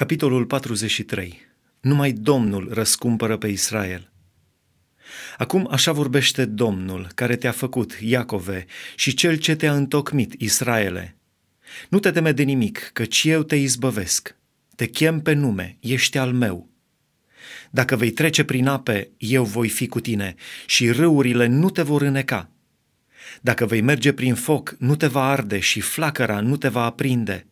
Capitolul 43. Numai Domnul răscumpără pe Israel. Acum așa vorbește Domnul, care te-a făcut, Iacove, și cel ce te-a întocmit, Israele. Nu te teme de nimic, căci eu te izbăvesc. Te chem pe nume, ești al meu. Dacă vei trece prin ape, eu voi fi cu tine și râurile nu te vor îneca. Dacă vei merge prin foc, nu te va arde și flacăra nu te va aprinde –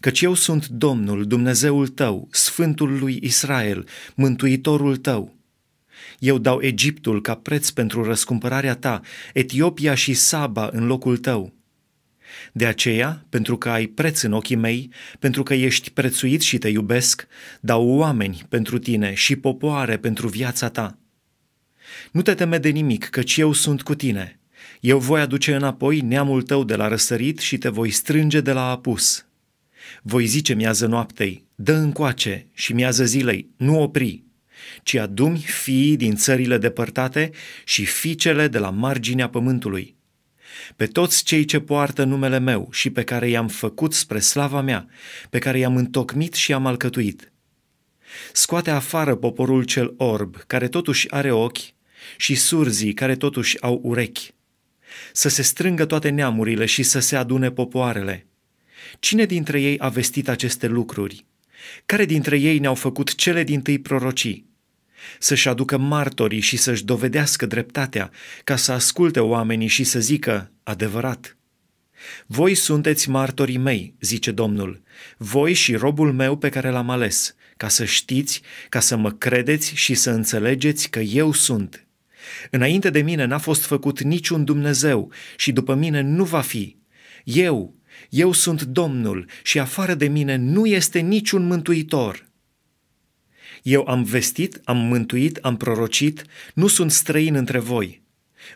Căci eu sunt Domnul, Dumnezeul tău, Sfântul lui Israel, Mântuitorul tău. Eu dau Egiptul ca preț pentru răscumpărarea ta, Etiopia și Saba în locul tău. De aceea, pentru că ai preț în ochii mei, pentru că ești prețuit și te iubesc, dau oameni pentru tine și popoare pentru viața ta. Nu te teme de nimic, căci eu sunt cu tine. Eu voi aduce înapoi neamul tău de la răsărit și te voi strânge de la apus. Voi zice miază noaptei, dă încoace și miază zilei, nu opri, ci adumi fiii din țările depărtate și fiicele de la marginea pământului. Pe toți cei ce poartă numele meu și pe care i-am făcut spre slava mea, pe care i-am întocmit și i-am alcătuit. Scoate afară poporul cel orb, care totuși are ochi, și surzii, care totuși au urechi. Să se strângă toate neamurile și să se adune popoarele, Cine dintre ei a vestit aceste lucruri? Care dintre ei ne-au făcut cele din tâi prorocii? Să-și aducă martorii și să-și dovedească dreptatea, ca să asculte oamenii și să zică adevărat. Voi sunteți martorii mei, zice Domnul, voi și robul meu pe care l-am ales, ca să știți, ca să mă credeți și să înțelegeți că eu sunt. Înainte de mine n-a fost făcut niciun Dumnezeu și după mine nu va fi. Eu, eu sunt Domnul și afară de mine nu este niciun mântuitor. Eu am vestit, am mântuit, am prorocit, nu sunt străin între voi.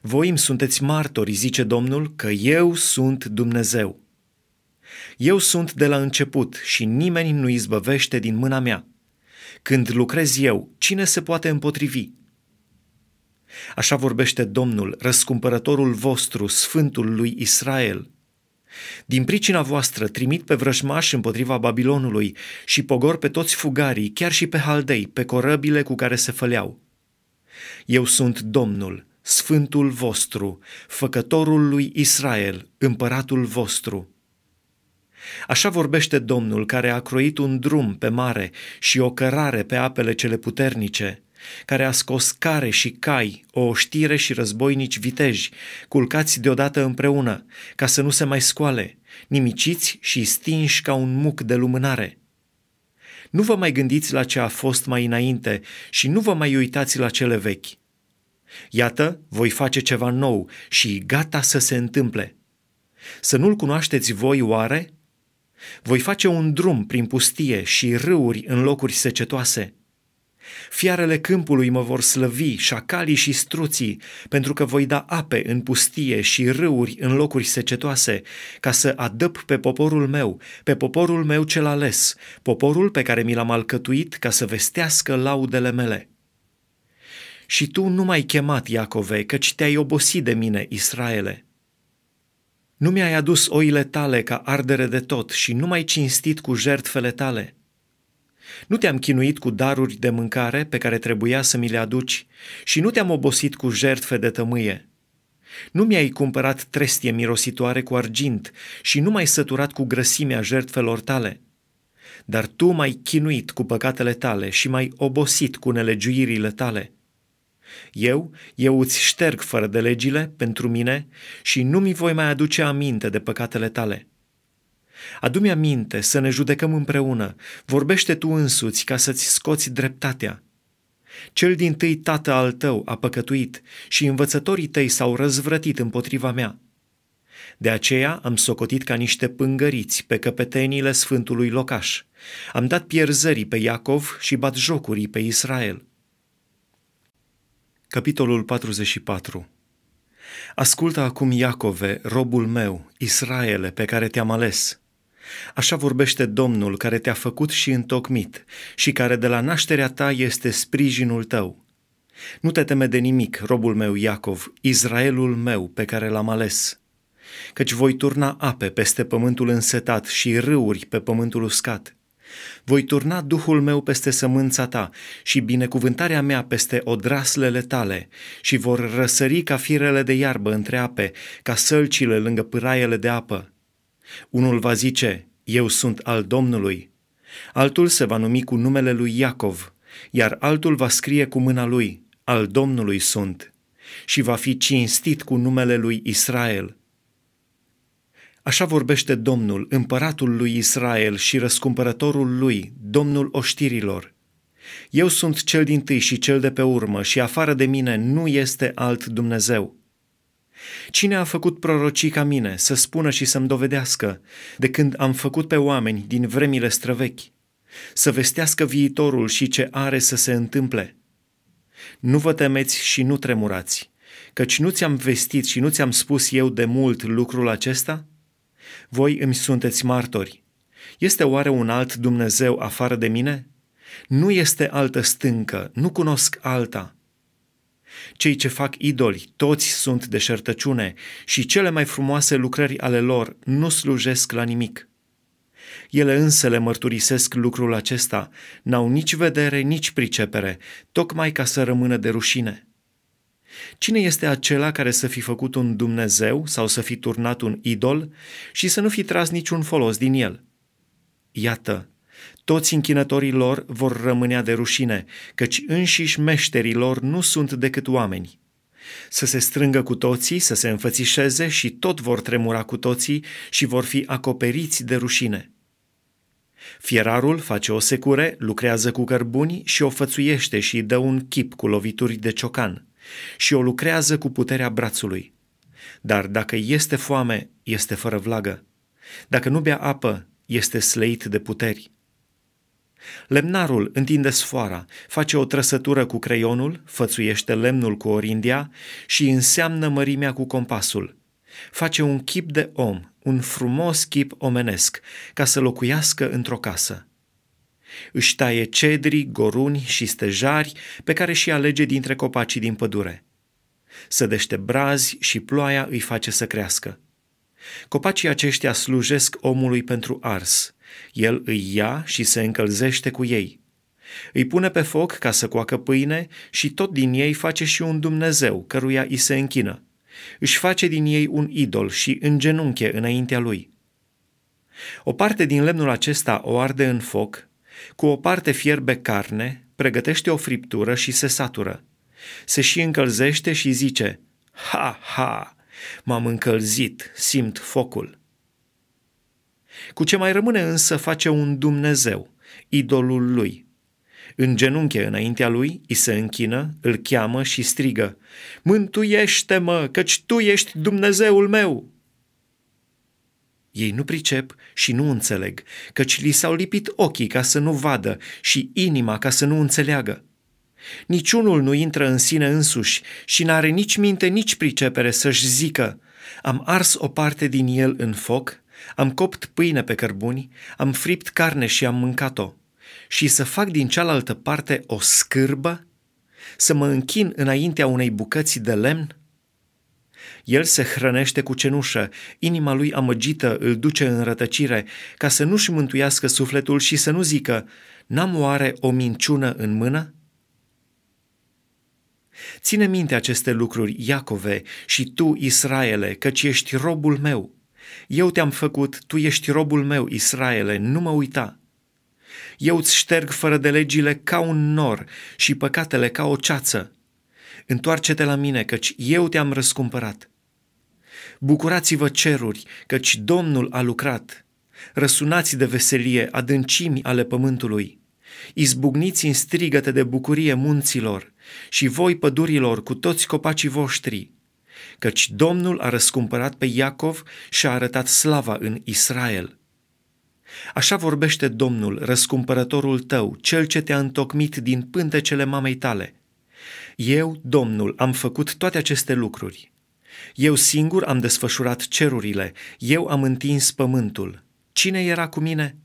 Voi îmi sunteți martori, zice Domnul, că eu sunt Dumnezeu. Eu sunt de la început și nimeni nu izbăvește din mâna mea. Când lucrez eu, cine se poate împotrivi? Așa vorbește Domnul, răscumpărătorul vostru, Sfântul lui Israel – din pricina voastră trimit pe vrășmași împotriva Babilonului și pogor pe toți fugarii, chiar și pe haldei, pe corăbile cu care se făleau. Eu sunt Domnul, Sfântul vostru, Făcătorul lui Israel, Împăratul vostru. Așa vorbește Domnul care a croit un drum pe mare și o cărare pe apele cele puternice – care a scos care și cai, o oștire și războinici viteji, culcați deodată împreună, ca să nu se mai scoale, nimiciți și stinși ca un muc de lumânare. Nu vă mai gândiți la ce a fost mai înainte și nu vă mai uitați la cele vechi. Iată, voi face ceva nou și gata să se întâmple. Să nu-l cunoașteți voi oare? Voi face un drum prin pustie și râuri în locuri secetoase – Fiarele câmpului mă vor slăvi, șacalii și struții, pentru că voi da ape în pustie și râuri în locuri secetoase, ca să adăp pe poporul meu, pe poporul meu cel ales, poporul pe care mi l-am alcătuit ca să vestească laudele mele. Și tu nu m-ai chemat, Iacove, căci te-ai obosit de mine, Israele. Nu mi-ai adus oile tale ca ardere de tot și nu m-ai cinstit cu jertfele tale.” Nu te-am chinuit cu daruri de mâncare pe care trebuia să mi le aduci și nu te-am obosit cu jertfe de tămâie. Nu mi-ai cumpărat trestie mirositoare cu argint și nu m-ai săturat cu grăsimea jertfelor tale. Dar tu m-ai chinuit cu păcatele tale și m-ai obosit cu nelegiuirile tale. Eu, eu îți șterg fără de legile pentru mine și nu mi voi mai aduce aminte de păcatele tale.'" Adu-mi aminte să ne judecăm împreună. Vorbește tu însuți ca să-ți scoți dreptatea. Cel din tâi tată al tău a păcătuit și învățătorii tăi s-au răzvrătit împotriva mea. De aceea am socotit ca niște pângăriți pe căpetenile sfântului locaș. Am dat pierzării pe Iacov și bat jocurii pe Israel. Capitolul 44 Ascultă acum, Iacove, robul meu, Israele, pe care te-am ales. Așa vorbește Domnul care te-a făcut și întocmit și care de la nașterea ta este sprijinul tău. Nu te teme de nimic, robul meu Iacov, Israelul meu pe care l-am ales. Căci voi turna ape peste pământul însetat și râuri pe pământul uscat. Voi turna Duhul meu peste sămânța ta și binecuvântarea mea peste odraslele tale și vor răsări ca firele de iarbă între ape, ca sălcile lângă pâraiele de apă unul va zice, eu sunt al Domnului, altul se va numi cu numele lui Iacov, iar altul va scrie cu mâna lui, al Domnului sunt, și va fi cinstit cu numele lui Israel. Așa vorbește Domnul, împăratul lui Israel și răscumpărătorul lui, Domnul oștirilor. Eu sunt cel din tâi și cel de pe urmă și afară de mine nu este alt Dumnezeu. Cine a făcut prorocii ca mine să spună și să-mi dovedească de când am făcut pe oameni din vremile străvechi, să vestească viitorul și ce are să se întâmple? Nu vă temeți și nu tremurați, căci nu ți-am vestit și nu ți-am spus eu de mult lucrul acesta? Voi îmi sunteți martori. Este oare un alt Dumnezeu afară de mine? Nu este altă stâncă, nu cunosc alta. Cei ce fac idoli, toți sunt șertăciune și cele mai frumoase lucrări ale lor nu slujesc la nimic. Ele însă le mărturisesc lucrul acesta, n-au nici vedere, nici pricepere, tocmai ca să rămână de rușine. Cine este acela care să fi făcut un Dumnezeu sau să fi turnat un idol și să nu fi tras niciun folos din el? Iată, toți închinătorii lor vor rămânea de rușine, căci înșiși meșterii lor nu sunt decât oameni. Să se strângă cu toții, să se înfățișeze și tot vor tremura cu toții și vor fi acoperiți de rușine. Fierarul face o secure, lucrează cu cărbuni și o fățuiește și dă un chip cu lovituri de ciocan și o lucrează cu puterea brațului. Dar dacă este foame, este fără vlagă. Dacă nu bea apă, este sleit de puteri. Lemnarul întinde sfoara, face o trăsătură cu creionul, fățuiește lemnul cu orindia și înseamnă mărimea cu compasul. Face un chip de om, un frumos chip omenesc, ca să locuiască într-o casă. Își taie cedri, goruni și stejari pe care și alege dintre copacii din pădure. Sădește brazi și ploaia îi face să crească. Copacii aceștia slujesc omului pentru ars – el îi ia și se încălzește cu ei. Îi pune pe foc ca să coacă pâine și tot din ei face și un Dumnezeu căruia îi se închină. Își face din ei un idol și îngenunche înaintea lui. O parte din lemnul acesta o arde în foc, cu o parte fierbe carne, pregătește o friptură și se satură. Se și încălzește și zice, Ha, ha, m-am încălzit, simt focul. Cu ce mai rămâne însă face un Dumnezeu, idolul lui. În genunche înaintea lui, îi se închină, îl cheamă și strigă, Mântuiește-mă, căci tu ești Dumnezeul meu! Ei nu pricep și nu înțeleg, căci li s-au lipit ochii ca să nu vadă și inima ca să nu înțeleagă. Niciunul nu intră în sine însuși și n-are nici minte, nici pricepere să-și zică, am ars o parte din el în foc am copt pâine pe cărbuni, am fript carne și am mâncat-o. Și să fac din cealaltă parte o scârbă? Să mă închin înaintea unei bucăți de lemn? El se hrănește cu cenușă, inima lui amăgită îl duce în rătăcire, ca să nu-și mântuiască sufletul și să nu zică, n-am oare o minciună în mână? Ține minte aceste lucruri, Iacove, și tu, Israele, căci ești robul meu. Eu te-am făcut, tu ești robul meu, Israele, nu mă uita. Eu îți șterg fără de legile ca un nor și păcatele ca o ceață. Întoarce-te la mine, căci eu te-am răscumpărat. Bucurați-vă ceruri, căci Domnul a lucrat. Răsunați de veselie adâncimi ale pământului. Izbucniți în strigăte de bucurie munților și voi pădurilor cu toți copacii voștri căci Domnul a răscumpărat pe Iacov și a arătat slava în Israel. Așa vorbește Domnul, răscumpărătorul tău, cel ce te-a întocmit din pântecele mamei tale. Eu, Domnul, am făcut toate aceste lucruri. Eu singur am desfășurat cerurile, eu am întins pământul. Cine era cu mine?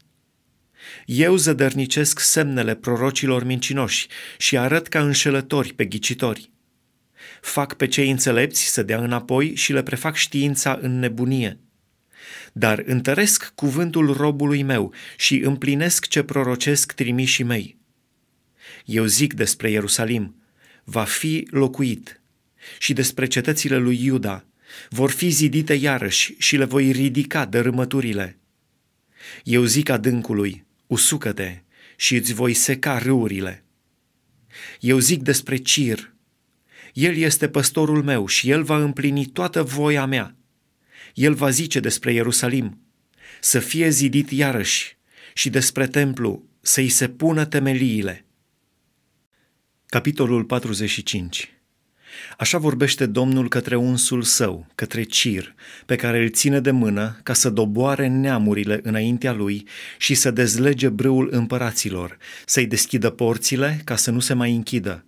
Eu zădărnicesc semnele prorocilor mincinoși și arăt ca înșelători pe ghicitori fac pe cei înțelepți să dea înapoi și le prefac știința în nebunie. Dar întăresc cuvântul robului meu și împlinesc ce prorocesc trimișii mei. Eu zic despre Ierusalim, va fi locuit, și despre cetățile lui Iuda, vor fi zidite iarăși și le voi ridica dărâmăturile. Eu zic adâncului, usucă-te și îți voi seca râurile. Eu zic despre Cir, el este păstorul meu și El va împlini toată voia mea. El va zice despre Ierusalim, să fie zidit iarăși și despre templu să-i se pună temeliile. Capitolul 45 Așa vorbește Domnul către unsul său, către Cir, pe care îl ține de mână ca să doboare neamurile înaintea lui și să dezlege brâul împăraților, să-i deschidă porțile ca să nu se mai închidă,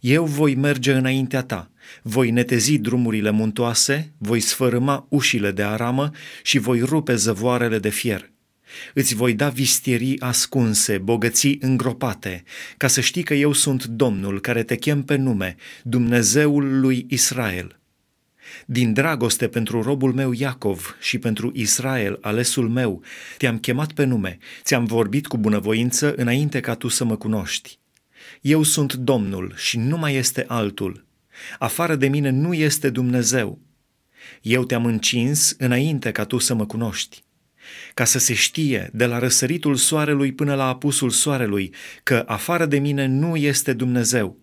eu voi merge înaintea ta, voi netezi drumurile muntoase, voi sfărâma ușile de aramă și voi rupe zăvoarele de fier. Îți voi da vistierii ascunse, bogății îngropate, ca să știi că eu sunt Domnul care te chem pe nume, Dumnezeul lui Israel. Din dragoste pentru robul meu Iacov și pentru Israel, alesul meu, te-am chemat pe nume, ți-am vorbit cu bunăvoință înainte ca tu să mă cunoști. Eu sunt Domnul și nu mai este altul. Afară de mine nu este Dumnezeu. Eu te-am încins înainte ca tu să mă cunoști. Ca să se știe, de la răsăritul soarelui până la apusul soarelui, că afară de mine nu este Dumnezeu.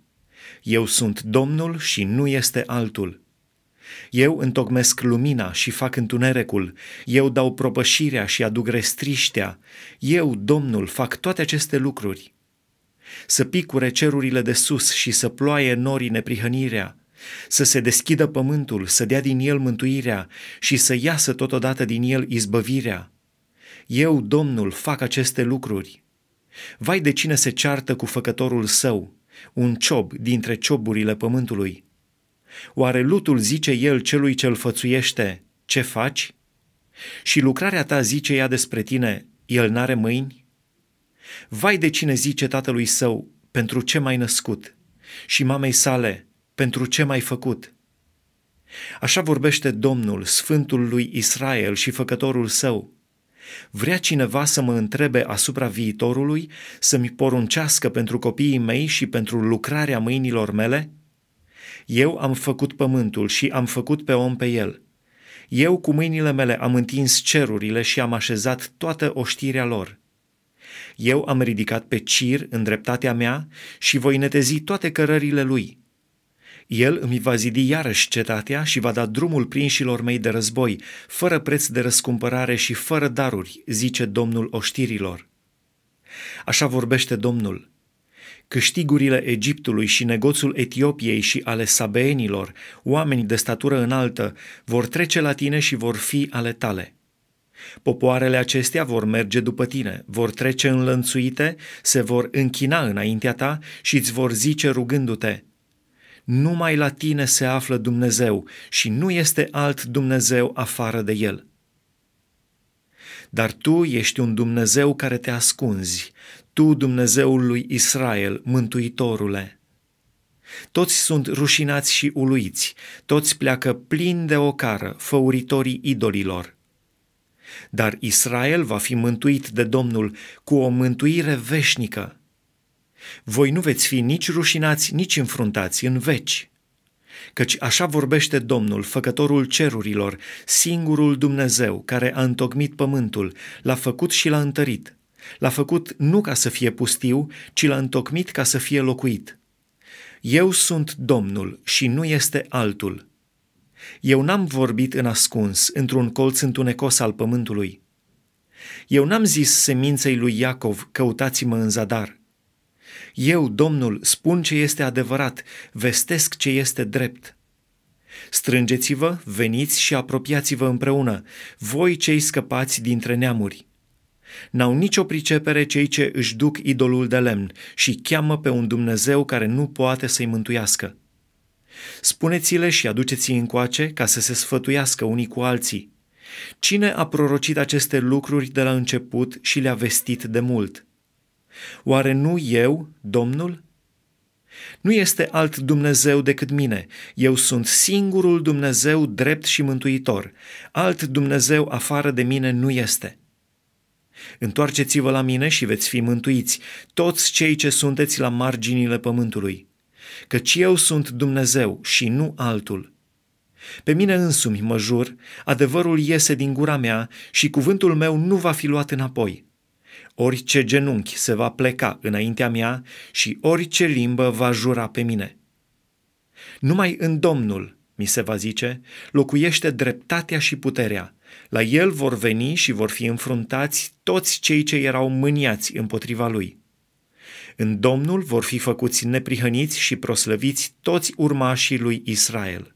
Eu sunt Domnul și nu este altul. Eu întocmesc lumina și fac întunericul, eu dau propășirea și aduc restriștea, eu, Domnul, fac toate aceste lucruri să picure cerurile de sus și să ploaie norii neprihănirea, să se deschidă pământul, să dea din el mântuirea și să iasă totodată din el izbăvirea. Eu, Domnul, fac aceste lucruri. Vai de cine se ceartă cu făcătorul său, un ciob dintre cioburile pământului. Oare lutul zice el celui ce îl fățuiește, ce faci? Și lucrarea ta zice ea despre tine, el n-are mâini? Vai de cine zice tatălui său, pentru ce m-ai născut? Și mamei sale, pentru ce m-ai făcut? Așa vorbește Domnul, Sfântul lui Israel și Făcătorul său. Vrea cineva să mă întrebe asupra viitorului, să-mi poruncească pentru copiii mei și pentru lucrarea mâinilor mele? Eu am făcut pământul și am făcut pe om pe el. Eu cu mâinile mele am întins cerurile și am așezat toată oștirea lor. Eu am ridicat pe Cir în dreptatea mea și voi netezi toate cărările lui. El îmi va zidi iarăși cetatea și va da drumul prinșilor mei de război, fără preț de răscumpărare și fără daruri, zice Domnul oștirilor. Așa vorbește Domnul. Câștigurile Egiptului și negoțul Etiopiei și ale sabeenilor, oameni de statură înaltă, vor trece la tine și vor fi ale tale. Popoarele acestea vor merge după tine, vor trece înlănțuite, se vor închina înaintea ta și îți vor zice rugându-te, numai la tine se află Dumnezeu și nu este alt Dumnezeu afară de El. Dar tu ești un Dumnezeu care te ascunzi, tu Dumnezeul lui Israel, Mântuitorule. Toți sunt rușinați și uluiți, toți pleacă plini de ocară, făuritorii idolilor dar Israel va fi mântuit de Domnul cu o mântuire veșnică. Voi nu veți fi nici rușinați, nici înfruntați în veci. Căci așa vorbește Domnul, făcătorul cerurilor, singurul Dumnezeu care a întocmit pământul, l-a făcut și l-a întărit. L-a făcut nu ca să fie pustiu, ci l-a întocmit ca să fie locuit. Eu sunt Domnul și nu este altul. Eu n-am vorbit în ascuns, într-un colț întunecos al pământului. Eu n-am zis seminței lui Iacov, căutați-mă în zadar. Eu, Domnul, spun ce este adevărat, vestesc ce este drept. Strângeți-vă, veniți și apropiați-vă împreună, voi cei scăpați dintre neamuri. N-au nicio pricepere cei ce își duc idolul de lemn și cheamă pe un Dumnezeu care nu poate să-i mântuiască. Spuneți-le și aduceți-i încoace ca să se sfătuiască unii cu alții. Cine a prorocit aceste lucruri de la început și le-a vestit de mult? Oare nu eu, Domnul? Nu este alt Dumnezeu decât mine. Eu sunt singurul Dumnezeu drept și mântuitor. Alt Dumnezeu afară de mine nu este. Întoarceți-vă la mine și veți fi mântuiți, toți cei ce sunteți la marginile pământului căci eu sunt Dumnezeu și nu altul. Pe mine însumi mă jur, adevărul iese din gura mea și cuvântul meu nu va fi luat înapoi. Orice genunchi se va pleca înaintea mea și orice limbă va jura pe mine. Numai în Domnul, mi se va zice, locuiește dreptatea și puterea. La el vor veni și vor fi înfruntați toți cei ce erau mâniați împotriva lui. În Domnul vor fi făcuți neprihăniți și proslăviți toți urmașii lui Israel.